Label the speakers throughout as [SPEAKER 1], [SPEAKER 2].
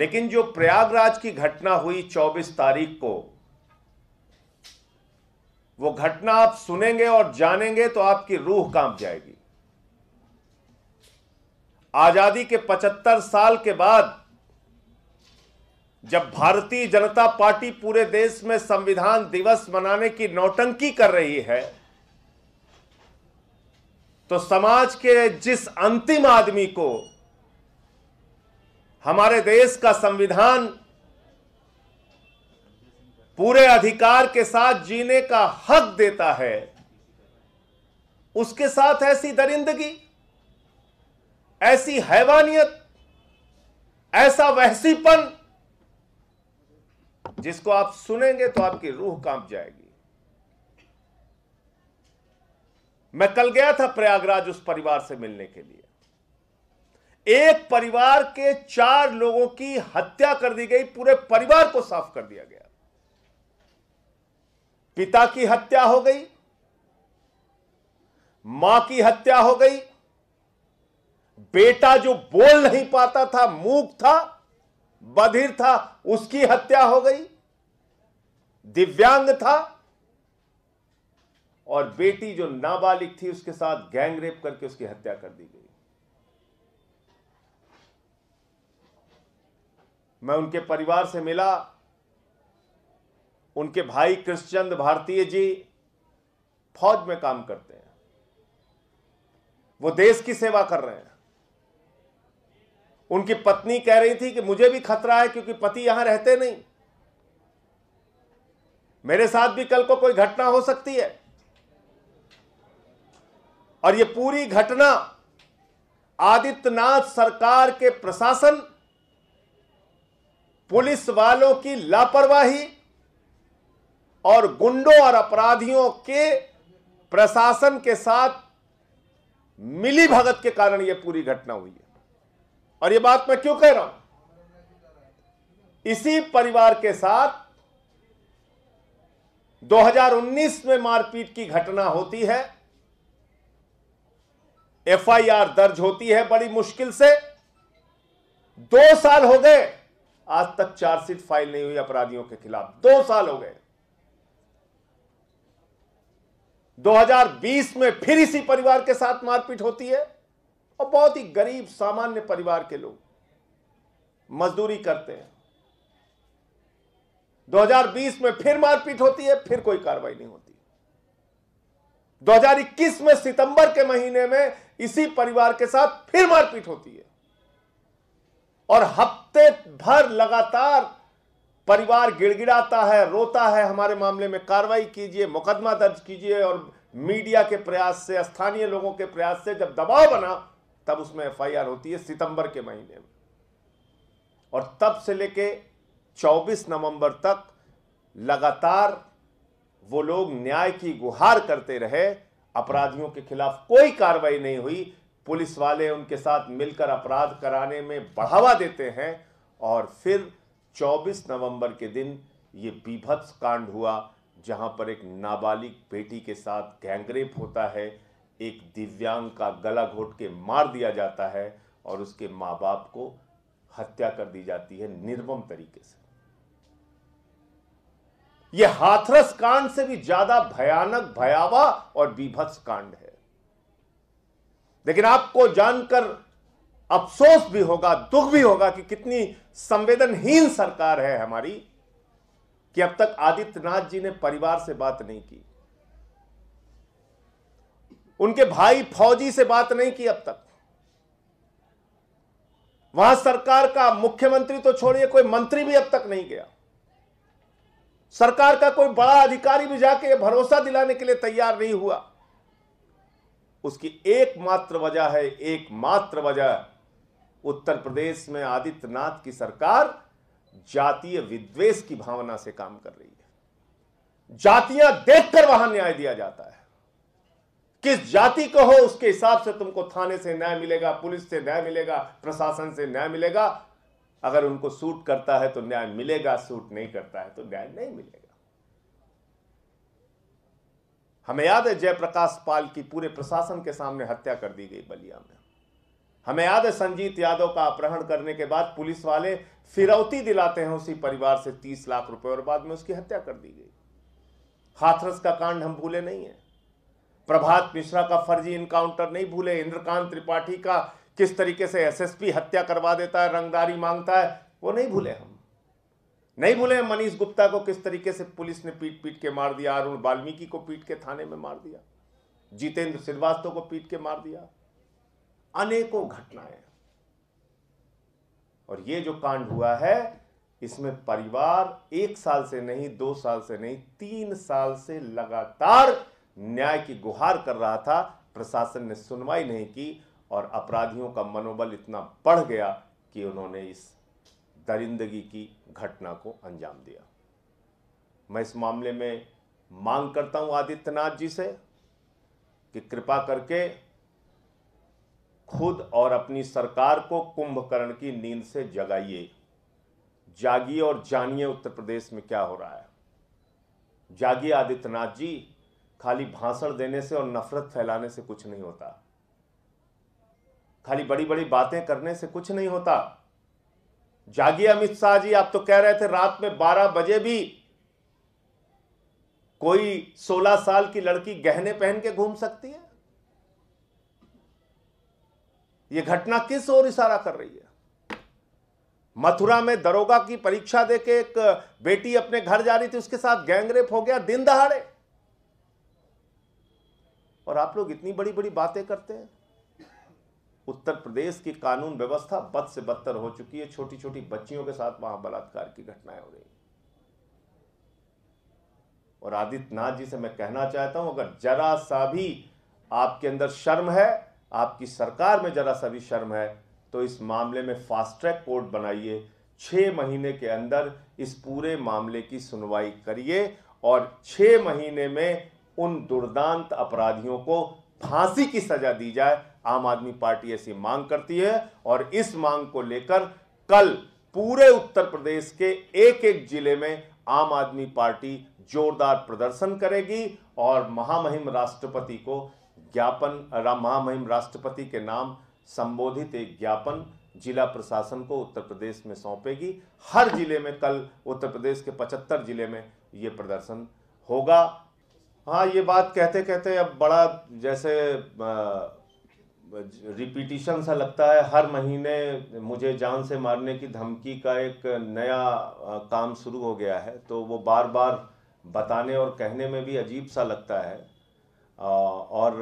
[SPEAKER 1] लेकिन जो प्रयागराज की घटना हुई 24 तारीख को वो घटना आप सुनेंगे और जानेंगे तो आपकी रूह कांप जाएगी आजादी के 75 साल के बाद जब भारतीय जनता पार्टी पूरे देश में संविधान दिवस मनाने की नौटंकी कर रही है तो समाज के जिस अंतिम आदमी को हमारे देश का संविधान पूरे अधिकार के साथ जीने का हक देता है उसके साथ ऐसी दरिंदगी ऐसी हैवानियत ऐसा वहसीपन जिसको आप सुनेंगे तो आपकी रूह कांप जाएगी मैं कल गया था प्रयागराज उस परिवार से मिलने के लिए एक परिवार के चार लोगों की हत्या कर दी गई पूरे परिवार को साफ कर दिया गया पिता की हत्या हो गई मां की हत्या हो गई बेटा जो बोल नहीं पाता था मूक था बधिर था उसकी हत्या हो गई दिव्यांग था और बेटी जो नाबालिग थी उसके साथ गैंगरेप करके उसकी हत्या कर दी गई मैं उनके परिवार से मिला उनके भाई कृष्णचंद भारतीय जी फौज में काम करते हैं वो देश की सेवा कर रहे हैं उनकी पत्नी कह रही थी कि मुझे भी खतरा है क्योंकि पति यहां रहते नहीं मेरे साथ भी कल को कोई घटना हो सकती है और ये पूरी घटना आदित्यनाथ सरकार के प्रशासन पुलिस वालों की लापरवाही और गुंडों और अपराधियों के प्रशासन के साथ मिली भगत के कारण यह पूरी घटना हुई है और यह बात मैं क्यों कह रहा हूं इसी परिवार के साथ 2019 में मारपीट की घटना होती है एफआईआर दर्ज होती है बड़ी मुश्किल से दो साल हो गए आज तक चार्जशीट फाइल नहीं हुई अपराधियों के खिलाफ दो साल हो गए 2020 में फिर इसी परिवार के साथ मारपीट होती है और बहुत ही गरीब सामान्य परिवार के लोग मजदूरी करते हैं 2020 में फिर मारपीट होती है फिर कोई कार्रवाई नहीं होती 2021 में सितंबर के महीने में इसी परिवार के साथ फिर मारपीट होती है और हफ्ते भर लगातार परिवार गिड़गिड़ाता है रोता है हमारे मामले में कार्रवाई कीजिए मुकदमा दर्ज कीजिए और मीडिया के प्रयास से स्थानीय लोगों के प्रयास से जब दबाव बना तब उसमें एफआईआर होती है सितंबर के महीने में और तब से लेके 24 नवंबर तक लगातार वो लोग न्याय की गुहार करते रहे अपराधियों के खिलाफ कोई कार्रवाई नहीं हुई पुलिस वाले उनके साथ मिलकर अपराध कराने में बढ़ावा देते हैं और फिर 24 नवंबर के दिन ये बीभत्स कांड हुआ जहां पर एक नाबालिग बेटी के साथ गैंगरेप होता है एक दिव्यांग का गला घोट के मार दिया जाता है और उसके माँ बाप को हत्या कर दी जाती है निर्मम तरीके से यह हाथरस कांड से भी ज्यादा भयानक भयावह और बीभत्स कांड है लेकिन आपको जानकर अफसोस भी होगा दुख भी होगा कि कितनी संवेदनहीन सरकार है हमारी कि अब तक आदित्यनाथ जी ने परिवार से बात नहीं की उनके भाई फौजी से बात नहीं की अब तक वहां सरकार का मुख्यमंत्री तो छोड़िए कोई मंत्री भी अब तक नहीं गया सरकार का कोई बड़ा अधिकारी भी जाके भरोसा दिलाने के लिए तैयार नहीं हुआ उसकी एकमात्र वजह है एकमात्र वजह उत्तर प्रदेश में आदित्यनाथ की सरकार जातीय विद्वेष की भावना से काम कर रही है जातियां देखकर वहां न्याय दिया जाता है किस जाति को हो उसके हिसाब से तुमको थाने से न्याय मिलेगा पुलिस से न्याय मिलेगा प्रशासन से न्याय मिलेगा अगर उनको सूट करता है तो न्याय मिलेगा सूट नहीं करता है तो न्याय नहीं मिलेगा हमें याद है जयप्रकाश पाल की पूरे प्रशासन के सामने हत्या कर दी गई बलिया में हमें याद है संजीत यादव का अपहरण करने के बाद पुलिस वाले फिरौती दिलाते हैं उसी परिवार से तीस लाख रुपए और बाद में उसकी हत्या कर दी गई हाथरस का कांड हम भूले नहीं है प्रभात मिश्रा का फर्जी इनकाउंटर नहीं भूले इंद्रकांत त्रिपाठी का किस तरीके से एसएसपी हत्या करवा देता है रंगदारी मांगता है वो नहीं भूले हम नहीं भूले मनीष गुप्ता को किस तरीके से पुलिस ने पीट पीट के मार दिया अरुण वाल्मीकि को पीट के थाने में मार दिया जितेंद्र श्रीवास्तव को पीट के मार दिया अनेकों घटनाएं और ये जो कांड हुआ है इसमें परिवार एक साल से नहीं दो साल से नहीं तीन साल से लगातार न्याय की गुहार कर रहा था प्रशासन ने सुनवाई नहीं की और अपराधियों का मनोबल इतना बढ़ गया कि उन्होंने इस दरिंदगी की घटना को अंजाम दिया मैं इस मामले में मांग करता हूं आदित्यनाथ जी से कि कृपा करके खुद और अपनी सरकार को कुंभकर्ण की नींद से जगाइए जागिए और जानिए उत्तर प्रदेश में क्या हो रहा है जागिए आदित्यनाथ जी खाली भाषण देने से और नफरत फैलाने से कुछ नहीं होता खाली बड़ी बड़ी बातें करने से कुछ नहीं होता जागी अमित शाह जी आप तो कह रहे थे रात में 12 बजे भी कोई 16 साल की लड़की गहने पहन के घूम सकती है यह घटना किस ओर इशारा कर रही है मथुरा में दरोगा की परीक्षा देके एक बेटी अपने घर जा रही थी उसके साथ गैंगरेप हो गया दिन दहाड़े और आप लोग इतनी बड़ी बड़ी बातें करते हैं उत्तर प्रदेश की कानून व्यवस्था बद से बदतर हो चुकी है छोटी छोटी बच्चियों के साथ वहां बलात्कार की घटनाएं हो रही और आदित्यनाथ जी से मैं कहना चाहता हूं अगर जरा सा भी आपके अंदर शर्म है आपकी सरकार में जरा सा भी शर्म है तो इस मामले में फास्ट ट्रैक कोर्ट बनाइए छह महीने के अंदर इस पूरे मामले की सुनवाई करिए और छह महीने में उन दुर्दांत अपराधियों को फांसी की सज़ा दी जाए आम आदमी पार्टी ऐसी मांग करती है और इस मांग को लेकर कल पूरे उत्तर प्रदेश के एक एक जिले में आम आदमी पार्टी जोरदार प्रदर्शन करेगी और महामहिम राष्ट्रपति को ज्ञापन महामहिम राष्ट्रपति के नाम संबोधित एक ज्ञापन जिला प्रशासन को उत्तर प्रदेश में सौंपेगी हर जिले में कल उत्तर प्रदेश के 75 जिले में ये प्रदर्शन होगा हाँ ये बात कहते कहते अब बड़ा जैसे रिपीटिशन सा लगता है हर महीने मुझे जान से मारने की धमकी का एक नया काम शुरू हो गया है तो वो बार बार बताने और कहने में भी अजीब सा लगता है और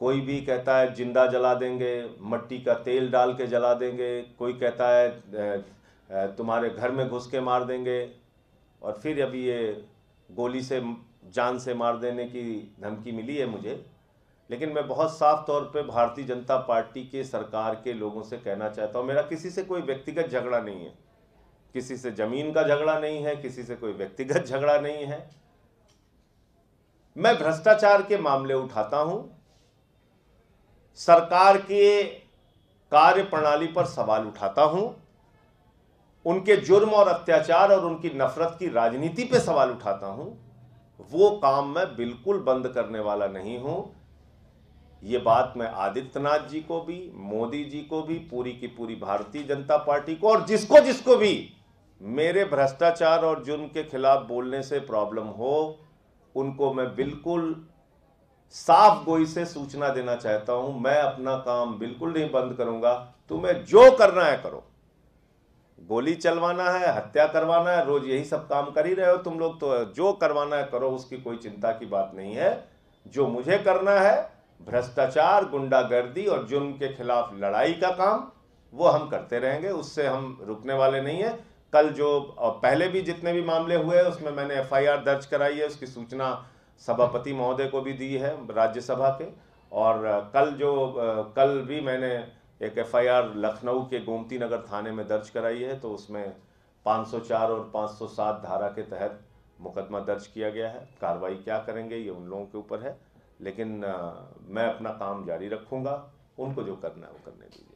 [SPEAKER 1] कोई भी कहता है जिंदा जला देंगे मट्टी का तेल डाल के जला देंगे कोई कहता है तुम्हारे घर में घुस के मार देंगे और फिर अभी ये गोली से जान से मार देने की धमकी मिली है मुझे लेकिन मैं बहुत साफ तौर पे भारतीय जनता पार्टी के सरकार के लोगों से कहना चाहता हूँ मेरा किसी से कोई व्यक्तिगत झगड़ा नहीं है किसी से ज़मीन का झगड़ा नहीं है किसी से कोई व्यक्तिगत झगड़ा नहीं है मैं भ्रष्टाचार के मामले उठाता हूं सरकार के कार्य प्रणाली पर सवाल उठाता हूं उनके जुर्म और अत्याचार और उनकी नफरत की राजनीति पे सवाल उठाता हूं वो काम मैं बिल्कुल बंद करने वाला नहीं हूं ये बात मैं आदित्यनाथ जी को भी मोदी जी को भी पूरी की पूरी भारतीय जनता पार्टी को और जिसको जिसको भी मेरे भ्रष्टाचार और जुर्म के खिलाफ बोलने से प्रॉब्लम हो उनको मैं बिल्कुल साफ गोई से सूचना देना चाहता हूं मैं अपना काम बिल्कुल नहीं बंद करूंगा तुम्हें जो करना है करो गोली चलवाना है हत्या करवाना है रोज यही सब काम कर ही रहे हो तुम लोग तो जो करवाना है करो उसकी कोई चिंता की बात नहीं है जो मुझे करना है भ्रष्टाचार गुंडागर्दी और जुर्म के खिलाफ लड़ाई का काम वो हम करते रहेंगे उससे हम रुकने वाले नहीं हैं कल जो पहले भी जितने भी मामले हुए उसमें मैंने एफआईआर दर्ज कराई है उसकी सूचना सभापति महोदय को भी दी है राज्यसभा के और कल जो कल भी मैंने एक एफआईआर लखनऊ के गोमती नगर थाने में दर्ज कराई है तो उसमें 504 और 507 धारा के तहत मुकदमा दर्ज किया गया है कार्रवाई क्या करेंगे ये उन लोगों के ऊपर है लेकिन मैं अपना काम जारी रखूँगा उनको जो करना है वो करने दीजिए